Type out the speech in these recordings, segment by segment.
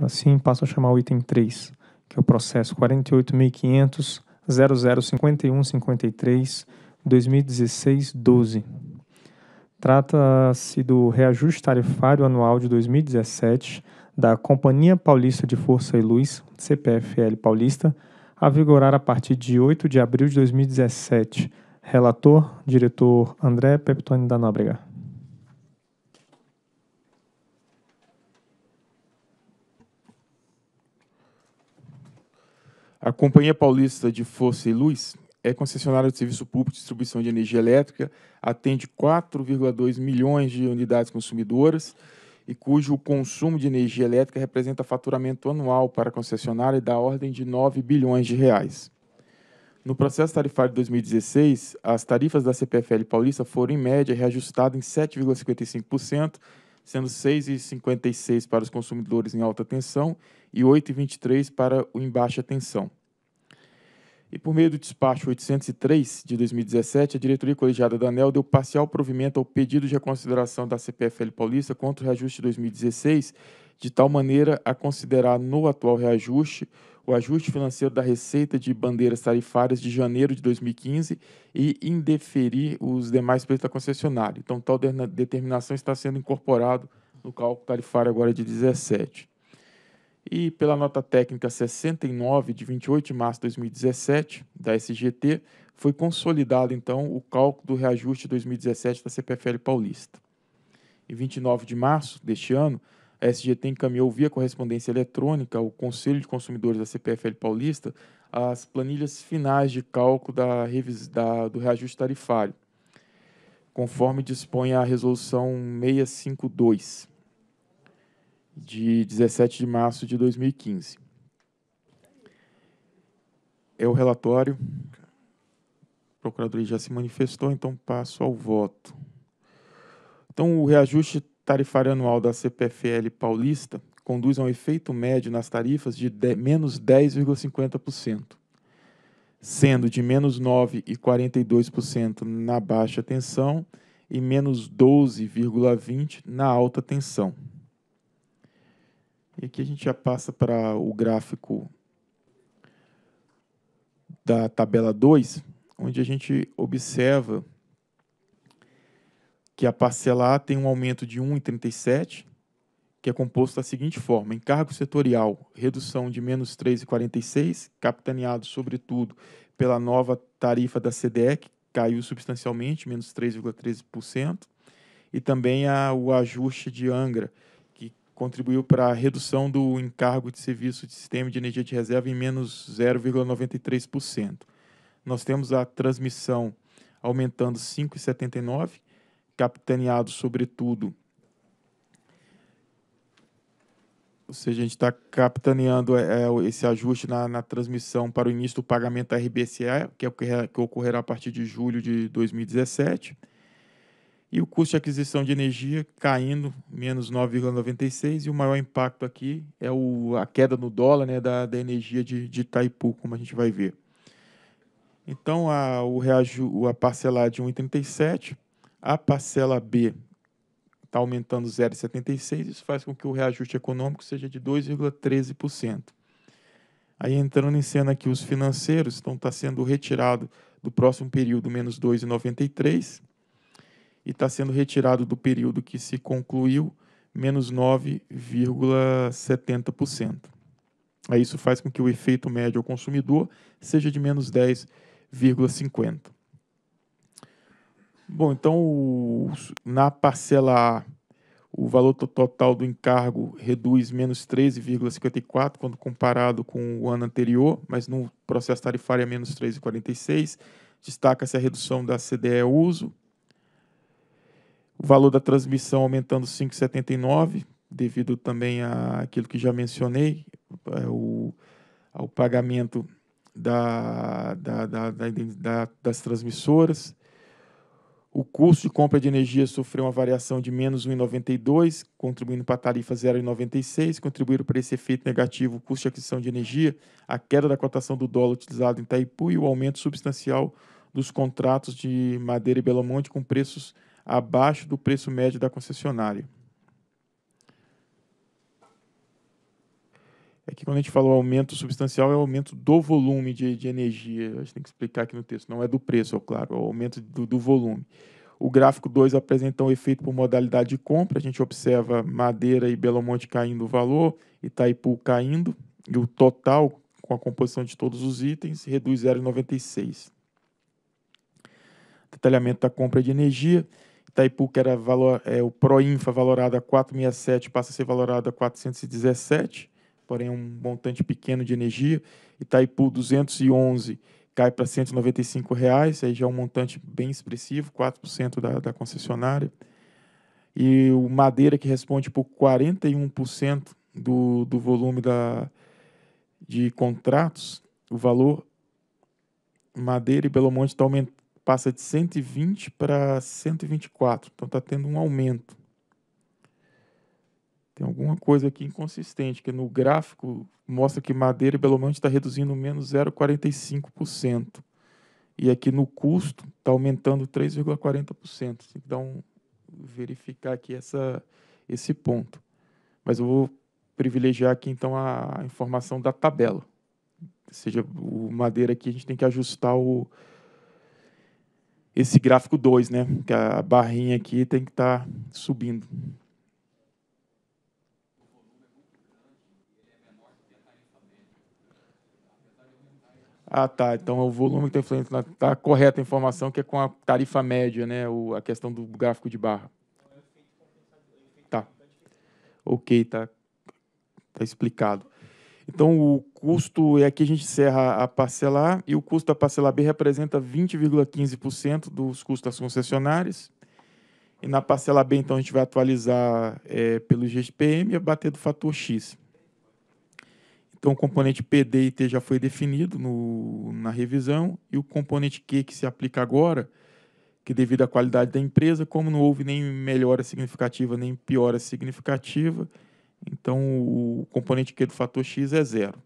Assim, passo a chamar o item 3, que é o processo 48500005153 Trata-se do reajuste tarifário anual de 2017 da Companhia Paulista de Força e Luz, CPFL Paulista, a vigorar a partir de 8 de abril de 2017. Relator, diretor André Peptoni da Nóbrega. A Companhia Paulista de Força e Luz é concessionária de serviço público de distribuição de energia elétrica, atende 4,2 milhões de unidades consumidoras e cujo consumo de energia elétrica representa faturamento anual para a concessionária da ordem de 9 bilhões de reais. No processo tarifário de 2016, as tarifas da CPFL Paulista foram, em média, reajustadas em 7,55% sendo 6,56 para os consumidores em alta tensão e 8,23 para o em baixa tensão. E por meio do despacho 803 de 2017, a diretoria colegiada da ANEL deu parcial provimento ao pedido de reconsideração da CPFL Paulista contra o reajuste de 2016 de tal maneira a considerar no atual reajuste o ajuste financeiro da receita de bandeiras tarifárias de janeiro de 2015 e indeferir os demais preços da concessionária. Então, tal de determinação está sendo incorporado no cálculo tarifário agora de 17. E pela nota técnica 69 de 28 de março de 2017 da SGT, foi consolidado então o cálculo do reajuste 2017 da CPFL Paulista. Em 29 de março deste ano, a SGT encaminhou via correspondência eletrônica ao Conselho de Consumidores da CPFL Paulista as planilhas finais de cálculo da, da, do reajuste tarifário, conforme dispõe a Resolução 652, de 17 de março de 2015. É o relatório. O Procuradoria já se manifestou, então passo ao voto. Então, o reajuste tarifária anual da CPFL paulista conduz a um efeito médio nas tarifas de, de menos 10,50%, sendo de menos 9,42% na baixa tensão e menos 12,20% na alta tensão. E aqui a gente já passa para o gráfico da tabela 2, onde a gente observa que a parcela A tem um aumento de 1,37, que é composto da seguinte forma: encargo setorial, redução de menos 3,46, capitaneado sobretudo pela nova tarifa da SEDEC, caiu substancialmente, menos 3,13%, e também a, o ajuste de Angra, que contribuiu para a redução do encargo de serviço de sistema de energia de reserva em menos 0,93%. Nós temos a transmissão aumentando 5,79, capitaneado, sobretudo. Ou seja, a gente está capitaneando é, é esse ajuste na, na, transmissão para o início do pagamento da RBCA, que, é, o que ocorrerá a partir de julho de 2017. E o custo de aquisição de energia caindo, menos 9,96. E o maior impacto aqui é o, a queda no dólar né, da, da energia de, de Itaipu, como a gente vai ver. Então, a, o reaju, a parcelar de 1,37 a parcela B está aumentando 0,76, isso faz com que o reajuste econômico seja de 2,13%. Aí entrando em cena aqui os financeiros, estão está sendo retirado do próximo período menos 2,93 e está sendo retirado do período que se concluiu menos 9,70%. Aí isso faz com que o efeito médio ao consumidor seja de menos 10,50%. Bom, então na parcela A, o valor total do encargo reduz menos 13,54 quando comparado com o ano anterior, mas no processo tarifário é menos 3,46. Destaca-se a redução da CDE uso. O valor da transmissão aumentando 5,79, devido também àquilo que já mencionei, é, o, ao pagamento da, da, da, da das transmissoras o custo de compra de energia sofreu uma variação de menos 1,92, contribuindo para a tarifa 0,96, contribuindo para esse efeito negativo o custo de aquisição de energia, a queda da cotação do dólar utilizado em Itaipu e o aumento substancial dos contratos de Madeira e Belo Monte com preços abaixo do preço médio da concessionária. é que quando a gente fala o aumento substancial, é o aumento do volume de, de energia. A gente tem que explicar aqui no texto, não é do preço, é claro, é o aumento do, do volume. O gráfico 2 apresenta um efeito por modalidade de compra. A gente observa Madeira e Belo Monte caindo o valor, Itaipu caindo, e o total, com a composição de todos os itens, reduz 0,96. Detalhamento da compra de energia. Itaipu, que era valor, é, o Proinfa valorado a 467, passa a ser valorado a 417 porém um montante pequeno de energia. Itaipu 211 cai para R$ 195, reais, aí já é um montante bem expressivo, 4% da, da concessionária. E o Madeira, que responde por 41% do, do volume da, de contratos, o valor Madeira e Belo Monte tá aumenta, passa de 120 para 124, então está tendo um aumento. Tem alguma coisa aqui inconsistente, que no gráfico mostra que Madeira e Belo Monte está reduzindo menos 0,45%. E aqui no custo está aumentando 3,40%. Tem que dar um, verificar aqui essa, esse ponto. Mas eu vou privilegiar aqui então a informação da tabela. Ou seja, o Madeira aqui a gente tem que ajustar o, esse gráfico 2, né? Que a barrinha aqui tem que estar tá subindo. Ah, tá. Então o volume está influenciando. Na... Está correta a informação que é com a tarifa média, né? O, a questão do gráfico de barra. Tá. Ok, tá. tá explicado. Então o custo, é aqui a gente encerra a parcelar, e o custo da parcela B representa 20,15% dos custos das concessionárias. E na parcela B, então, a gente vai atualizar é, pelo GPM e abater do fator X. Então, o componente PD e T já foi definido no, na revisão e o componente Q que se aplica agora, que devido à qualidade da empresa, como não houve nem melhora significativa nem piora significativa, então o componente Q do fator X é zero.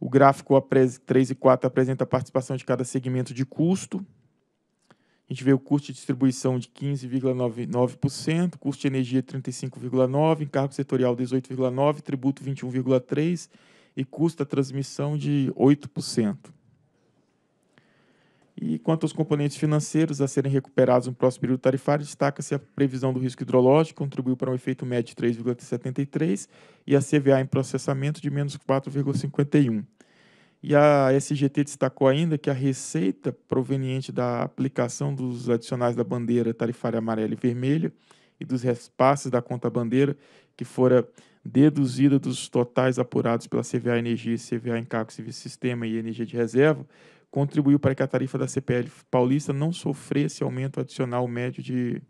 O gráfico 3 e 4 apresenta a participação de cada segmento de custo a gente vê o custo de distribuição de 15,99%, custo de energia 35,9%, encargo setorial 18,9%, tributo 21,3% e custo da transmissão de 8%. E quanto aos componentes financeiros a serem recuperados no próximo período tarifário, destaca-se a previsão do risco hidrológico, contribuiu para um efeito médio de 3,73 e a CVA em processamento de menos 4,51. E a SGT destacou ainda que a receita proveniente da aplicação dos adicionais da bandeira tarifária amarela e vermelha e dos repasses da conta bandeira, que fora deduzida dos totais apurados pela CVA Energia, CVA Encargo Serviço Sistema e Energia de Reserva, contribuiu para que a tarifa da CPL paulista não sofresse aumento adicional médio de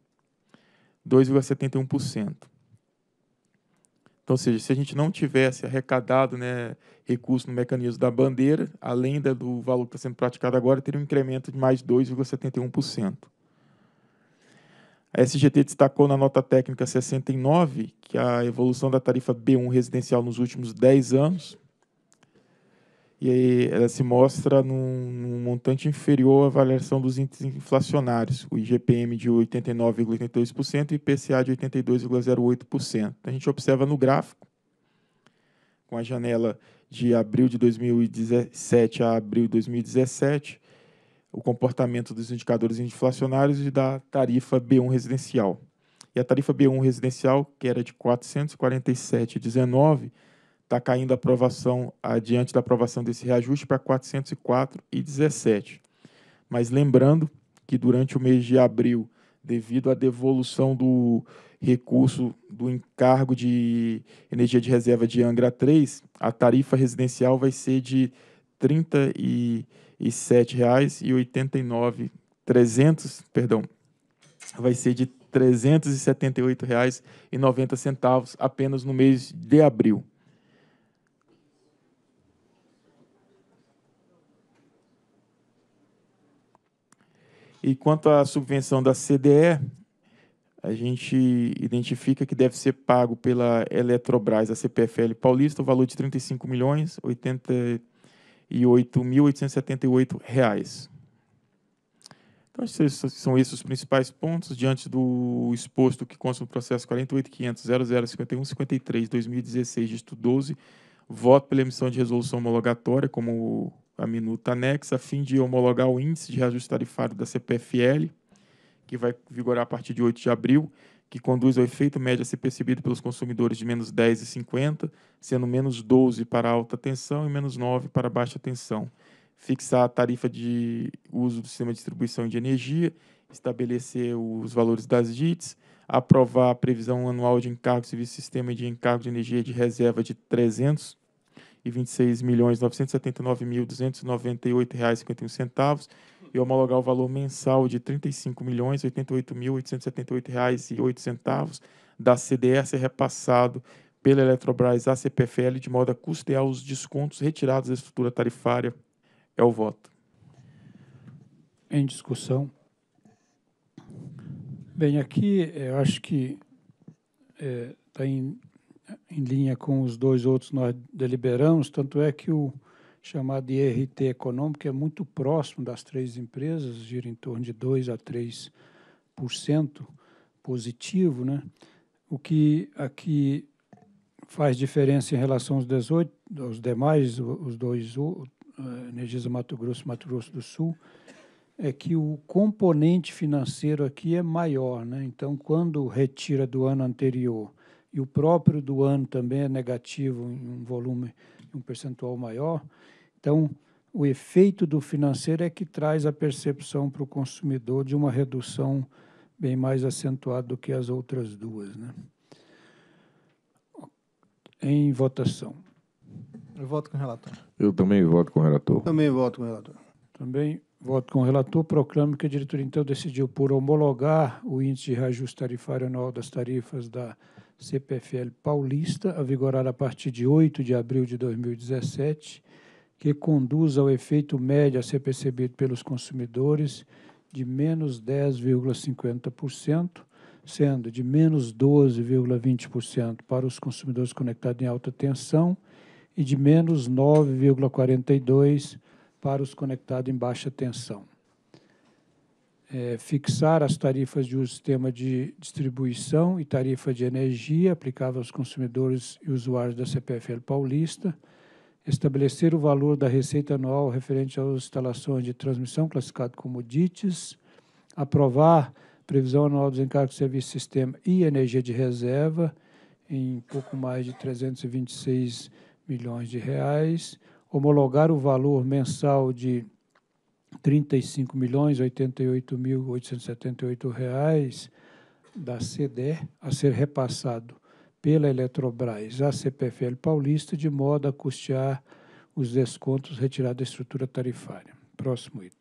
2,71%. Então, ou seja, se a gente não tivesse arrecadado né, recursos no mecanismo da bandeira, além da, do valor que está sendo praticado agora, teria um incremento de mais 2,71%. A SGT destacou na nota técnica 69 que a evolução da tarifa B1 residencial nos últimos 10 anos e aí ela se mostra num, num montante inferior à avaliação dos índices inflacionários, o IGPM de 89,82% e o IPCA de 82,08%. Então, a gente observa no gráfico, com a janela de abril de 2017 a abril de 2017, o comportamento dos indicadores inflacionários e da tarifa B1 residencial. E a tarifa B1 residencial, que era de 447,19, está caindo a aprovação adiante da aprovação desse reajuste para 404,17. Mas lembrando que durante o mês de abril, devido à devolução do recurso do encargo de energia de reserva de Angra 3, a tarifa residencial vai ser de R$ 37,89, perdão, vai ser de R$ 378,90 apenas no mês de abril. E quanto à subvenção da CDE, a gente identifica que deve ser pago pela Eletrobras, a CPFL Paulista, o valor de R$ 35 milhões 88.878 reais. Então, esses são esses os principais pontos diante do exposto que consta no processo 48.500.0051.53.2016, dígito 12, voto pela emissão de resolução homologatória, como a minuta anexa, a fim de homologar o índice de reajuste tarifário da CPFL, que vai vigorar a partir de 8 de abril, que conduz ao efeito médio a ser percebido pelos consumidores de menos 10,50, sendo menos 12 para alta tensão e menos 9 para baixa tensão. Fixar a tarifa de uso do sistema de distribuição de energia, estabelecer os valores das DITs, aprovar a previsão anual de encargos de serviço sistema de encargo de energia de reserva de 300 e 26 milhões 979 mil 298 reais 51 centavos e homologar o valor mensal de 35 milhões 88 mil 878 reais e 8 centavos da CDE é repassado pela Eletrobras à CPFL de modo a custear os descontos retirados da estrutura tarifária. É o voto. Em discussão. Bem, aqui eh, eu acho que está eh, é, em em linha com os dois outros nós deliberamos, tanto é que o chamado IRT econômico é muito próximo das três empresas, gira em torno de 2 a 3% positivo, né? O que aqui faz diferença em relação aos 18, aos demais, os dois, Energisa Mato Grosso e Mato Grosso do Sul, é que o componente financeiro aqui é maior, né? Então, quando retira do ano anterior e o próprio do ano também é negativo em um volume, um percentual maior. Então, o efeito do financeiro é que traz a percepção para o consumidor de uma redução bem mais acentuada do que as outras duas. Né? Em votação. Eu voto com o relator. Eu também voto com o relator. Também voto com o relator. Também voto com o relator. Proclamo que a diretoria, então, decidiu por homologar o índice de reajuste tarifário anual das tarifas da CPFL paulista, a vigorar a partir de 8 de abril de 2017, que conduz ao efeito médio a ser percebido pelos consumidores de menos 10,50%, sendo de menos 12,20% para os consumidores conectados em alta tensão e de menos 9,42% para os conectados em baixa tensão é, fixar as tarifas de uso do sistema de distribuição e tarifa de energia aplicável aos consumidores e usuários da CPFL paulista, estabelecer o valor da receita anual referente às instalações de transmissão classificado como DITES, aprovar previsão anual dos encargos de serviço sistema e energia de reserva em pouco mais de 326 milhões de reais, homologar o valor mensal de 35 milhões mil reais da CDE a ser repassado pela Eletrobras à CPFL Paulista de modo a custear os descontos retirados da estrutura tarifária. Próximo item.